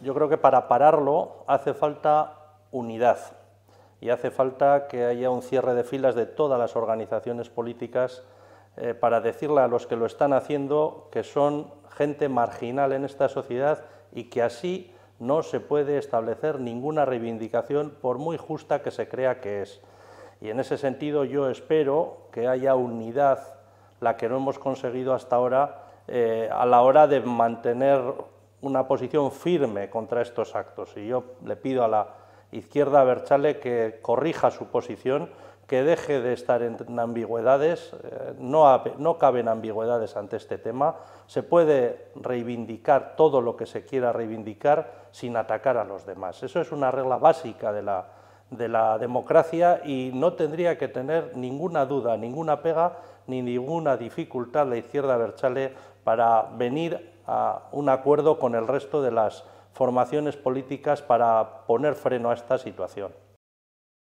Yo creo que para pararlo hace falta unidad y hace falta que haya un cierre de filas de todas las organizaciones políticas eh, para decirle a los que lo están haciendo que son gente marginal en esta sociedad y que así no se puede establecer ninguna reivindicación por muy justa que se crea que es. Y en ese sentido yo espero que haya unidad, la que no hemos conseguido hasta ahora, eh, a la hora de mantener una posición firme contra estos actos. Y yo le pido a la izquierda Berchale que corrija su posición, que deje de estar en ambigüedades, eh, no, no caben ambigüedades ante este tema, se puede reivindicar todo lo que se quiera reivindicar sin atacar a los demás. Eso es una regla básica de la de la democracia y no tendría que tener ninguna duda, ninguna pega ni ninguna dificultad la izquierda Berchale para venir a un acuerdo con el resto de las formaciones políticas para poner freno a esta situación.